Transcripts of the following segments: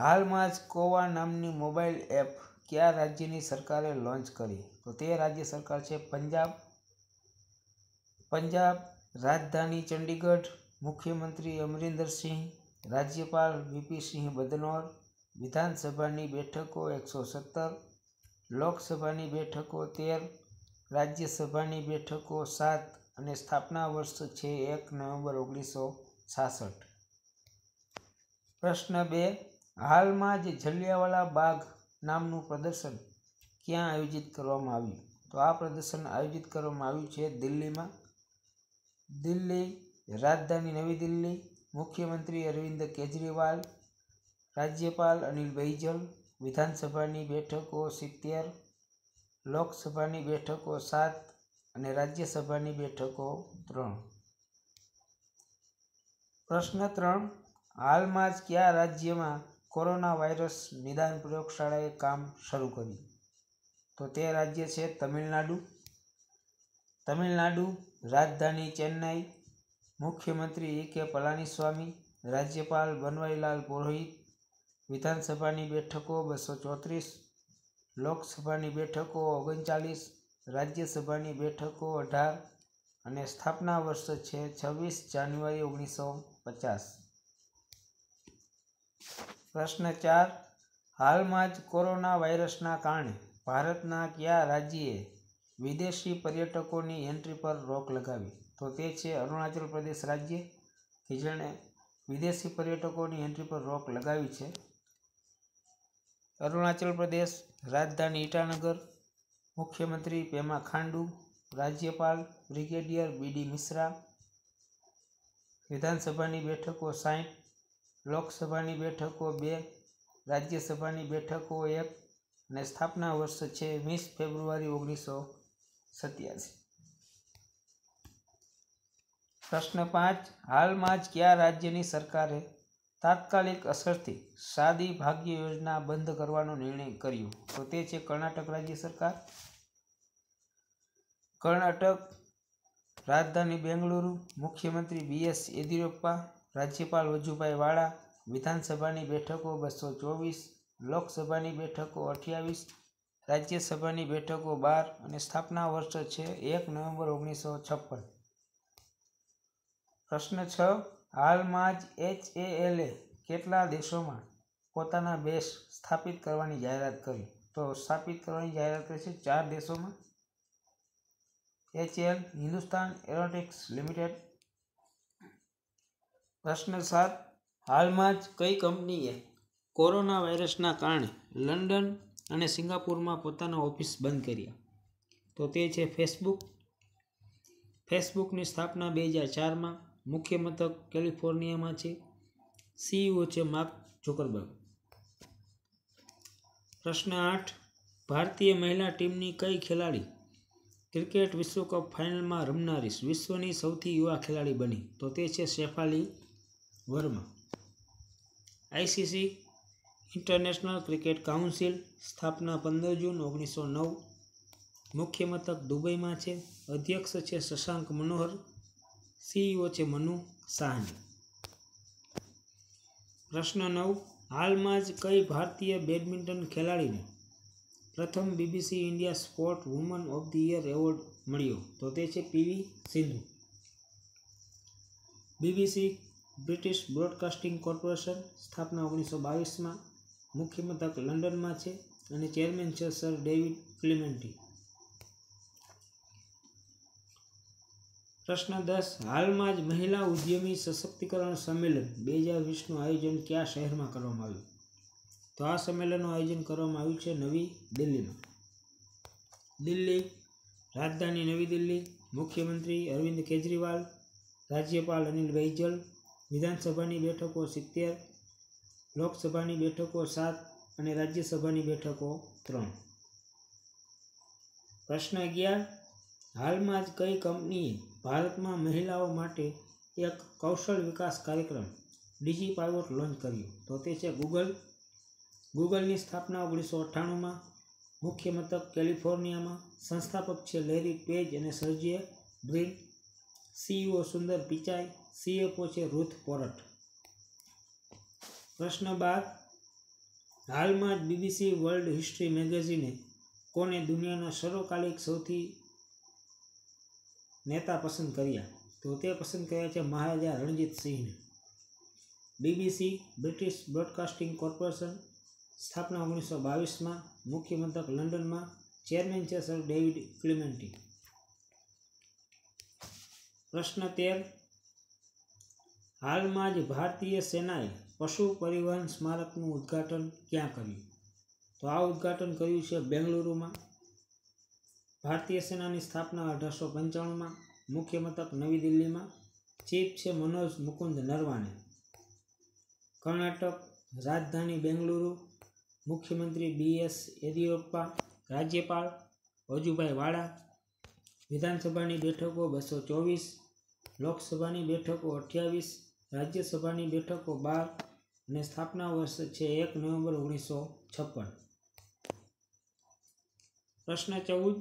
હાલમાં જ કોવા નામની મોબાઈલ એપ કયા રાજ્યની સરકારે લોન્ચ કરી તો તે રાજ્ય સરકાર છે પંજાબ પંજાબ રાજધાની ચંડીગઢ મુખ્યમંત્રી અમરિન્દરસિંહ રાજ્યપાલ વીપીસિંહ બદનોર વિધાનસભાની બેઠકો એકસો સત્તર લોકસભાની બેઠકો તેર રાજ્યસભાની બેઠકો સાત અને સ્થાપના વર્ષ છે એક નવેમ્બર ઓગણીસો છાસઠ પ્રશ્ન બે હાલમાં જ જલિયાવાલા બાગ નામનું પ્રદર્શન ક્યાં આયોજિત કરવામાં આવ્યું તો આ પ્રદર્શન આયોજિત કરવામાં આવ્યું છે દિલ્હીમાં દિલ્હી રાજધાની નવી દિલ્હી મુખ્યમંત્રી અરવિંદ કેજરીવાલ રાજ્યપાલ અનિલ બૈજલ વિધાનસભાની બેઠકો સિત્તેર લોકસભાની બેઠકો સાત અને રાજ્યસભાની બેઠકો ત્રણ પ્રશ્ન ત્રણ હાલમાં જ કયા રાજ્યમાં કોરોના વાયરસ નિદાન પ્રયોગશાળાએ કામ શરૂ કર્યું તો તે રાજ્ય છે તમિલનાડુ તમિલનાડુ રાજધાની ચેન્નાઈ મુખ્યમંત્રી ઈ કે પલાનીસ્વામી રાજ્યપાલ બનવારીલાલ પુરોહિત વિધાનસભાની બેઠકો બસો ચોત્રીસ લોકસભાની બેઠકો ઓગણચાલીસ રાજ્યસભાની બેઠકો અઢાર અને સ્થાપના વર્ષ છે છવ્વીસ જાન્યુઆરી ઓગણીસો પચાસ પ્રશ્ન ચાર હાલમાં જ કોરોના વાયરસના કારણે ભારતના કયા રાજ્યે વિદેશી પર્યટકોની એન્ટ્રી પર રોક લગાવી તો તે છે અરુણાચલ પ્રદેશ રાજ્ય કે જેણે વિદેશી પર્યટકોની એન્ટ્રી પર રોક લગાવી છે અરુણાચલ પ્રદેશ રાજધાની ઈટાનગર મુખ્યમંત્રી પેમા ખાંડુ રાજ્યપાલ બ્રિગેડિયર બીડી મિશ્રા વિધાનસભાની બેઠકો સાહીઠ લોકસભાની બેઠકો બે રાજ્યસભાની બેઠકો એક અને સ્થાપના વર્ષ છે વીસ ફેબ્રુઆરી ઓગણીસો સત્યાસી પ્રશ્ન પાંચ હાલમાં જ કયા રાજ્યની સરકારે તાત્કાલિક અસરથી સાદી ભાગ્ય યોજના બંધ કરવાનો નિર્ણય કર્યો તો તે છે કર્ણાટક રાજ્ય સરકાર કર્ણાટક રાજધાની બેંગલુરુ મુખ્યમંત્રી બી એસ યેદિયુરપ્પા રાજ્યપાલ વજુભાઈ વાળા વિધાનસભાની બેઠકો બસો ચોવીસ લોકસભાની બેઠકો અઠ્યાવીસ રાજ્યસભાની બેઠકો બાર અને સ્થાપના વર્ષ છે એક નવેમ્બર ઓગણીસો છપ્પન પ્રશ્ન છ હાલમાં જ એચ એ એલે કેટલા દેશોમાં પોતાના બેસ સ્થાપિત કરવાની જાહેરાત કરી તો સ્થાપિત કરવાની જાહેરાત કરી છે ચાર દેશોમાં H L Hindustan aeronautics limited પ્રશ્ન સાત હાલમાં જ કઈ કંપનીએ કોરોના વાયરસના કારણે લંડન અને સિંગાપુરમાં પોતાના ઓફિસ બંધ કર્યા તો તે છે ફેસબુક ફેસબુકની સ્થાપના બે હજાર ચારમાં મુખ્ય મથક કેલિફોર્નિયામાં છે સીઈઓ છે માર્ક જોકરબર્ગ પ્રશ્ન આઠ ભારતીય મહિલા ટીમની કઈ ખેલાડી ક્રિકેટ વિશ્વકપ ફાઇનલમાં રમનારી વિશ્વની સૌથી યુવા ખેલાડી બની તો તે છે Shafali Verma ICC international cricket council સ્થાપના પંદર જૂન ઓગણીસો નવ મુખ્ય મથક દુબઈમાં છે અધ્યક્ષ છે શશાંક મનોહર સીઈઓ છે મનુ સાહની પ્રશ્ન નવ હાલમાં જ કઈ ભારતીય બેડમિન્ટન ખેલાડીને પ્રથમ BBC India sport woman of the year award મળ્યો તો તે છે PV Sindhu BBC British broadcasting corporation સ્થાપના ઓગણીસો બાવીસમાં મુખ્ય મથક લંડનમાં છે અને ચેરમેન છે સર ડેવિડ ક્લિમેન્ટી પ્રશ્ન દસ હાલમાં જ મહિલા ઉદ્યમી સશક્તિકરણ સંમેલન બે હજાર વીસનું આયોજન કયા શહેરમાં કરવામાં આવ્યું તો આ સંમેલનનું આયોજન કરવામાં આવ્યું છે નવી દિલ્હીમાં દિલ્હી રાજધાની નવી દિલ્હી મુખ્યમંત્રી અરવિંદ કેજરીવાલ રાજ્યપાલ અનિલ બૈજલ વિધાનસભાની બેઠકો સિત્તેર લોકસભાની બેઠકો સાત અને રાજ્યસભાની બેઠકો ત્રણ પ્રશ્ન અગિયાર હાલમાં જ કઈ કંપનીએ ભારતમાં મહિલાઓ માટે એક કૌશલ વિકાસ કાર્યક્રમ ડીજી પાઇવોટ લોન્ચ કર્યો તો તે છે ગૂગલ ગૂગલની સ્થાપના ઓગણીસો અઠ્ઠાણુંમાં મુખ્ય મથક કેલિફોર્નિયામાં સંસ્થાપક છે લેરી પેજ અને Sergey Brin CEO Sundar Pichai CFO છે રૂથ પોરટ પ્રશ્ન બાદ હાલમાં જ બીબીસી વર્લ્ડ હિસ્ટ્રી મેગેઝિને કોને દુનિયાના સર્વકાલિક સૌથી નેતા પસંદ કર્યા તો તે પસંદ કર્યા છે મહારાજા રણજીત સિંહને બીબીસી બ્રિટિશ બ્રોડકાસ્ટિંગ કોર્પોરેશન સ્થાપના ઓગણીસો બાવીસમાં મુખ્ય લંડનમાં ચેરમેન છે સર ડેવિડ ક્લિમેન્ટી પ્રશ્ન તેર હાલમાં જ ભારતીય સેનાએ પશુ પરિવહન સ્મારકનું ઉદ્ઘાટન ક્યાં કર્યું તો આ ઉદ્ઘાટન કર્યું છે બેંગલુરુમાં ભારતીય સેનાની સ્થાપના અઢારસો પંચાણુંમાં મુખ્ય મથક નવી દિલ્હીમાં ચીફ છે મનોજ મુકુંદ નરવાણે કર્ણાટક રાજધાની બેંગલુરુ મુખ્યમંત્રી બી એસ યેદિયુરપ્પા રાજ્યપાલ વજુભાઈ વાળા વિધાનસભાની બેઠકો બસો ચોવીસ લોકસભાની બેઠકો અઠ્યાવીસ રાજ્યસભાની બેઠકો બાર અને સ્થાપના વર્ષ છે એક નવેમ્બર ઓગણીસો છપ્પન પ્રશ્ન ચૌદ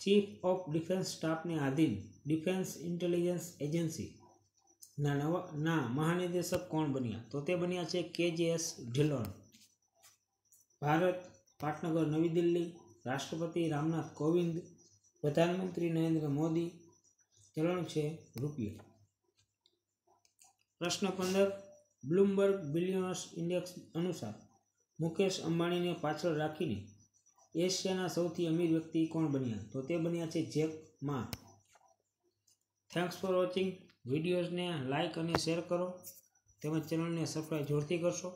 ચીફ ઓફ ડિફેન્સ સ્ટાફને આધીન ડિફેન્સ ઇન્ટેલિજન્સ એજન્સીના નવા ના મહાનિદેશક કોણ બન્યા તો તે બન્યા છે કે જે એસ ઢિલોન ભારત પાટનગર નવી દિલ્હી રાષ્ટ્રપતિ રામનાથ કોવિંદ પ્રધાનમંત્રી નરેન્દ્ર મોદી ચલણ છે રૂપિયા પ્રશ્ન પંદર બ્લૂમબર્ગ બિલિયનર્સ ઇન્ડેક્સ અનુસાર મુકેશ અંબાણીને પાછળ રાખીને એશિયાના સૌથી અમીર વ્યક્તિ કોણ બન્યા તો તે બન્યા છે Jack Ma thanks for watching વિડીયોઝને લાઇક અને શેર કરો તેમજ ચેનલને સબસ્ક્રાઈબ જોરથી કરશો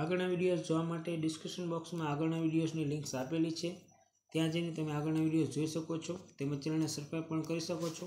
આગળના વિડીયોઝ જોવા માટે ડિસ્ક્રિપ્શન બોક્સમાં આગળના વિડીયોઝની લિંક્સ આપેલી છે ત્યાં જઈને તમે આગળના વિડીયો જોઈ શકો છો તેમજ ચેનલને સબસ્ક્રાઈબ પણ કરી શકો છો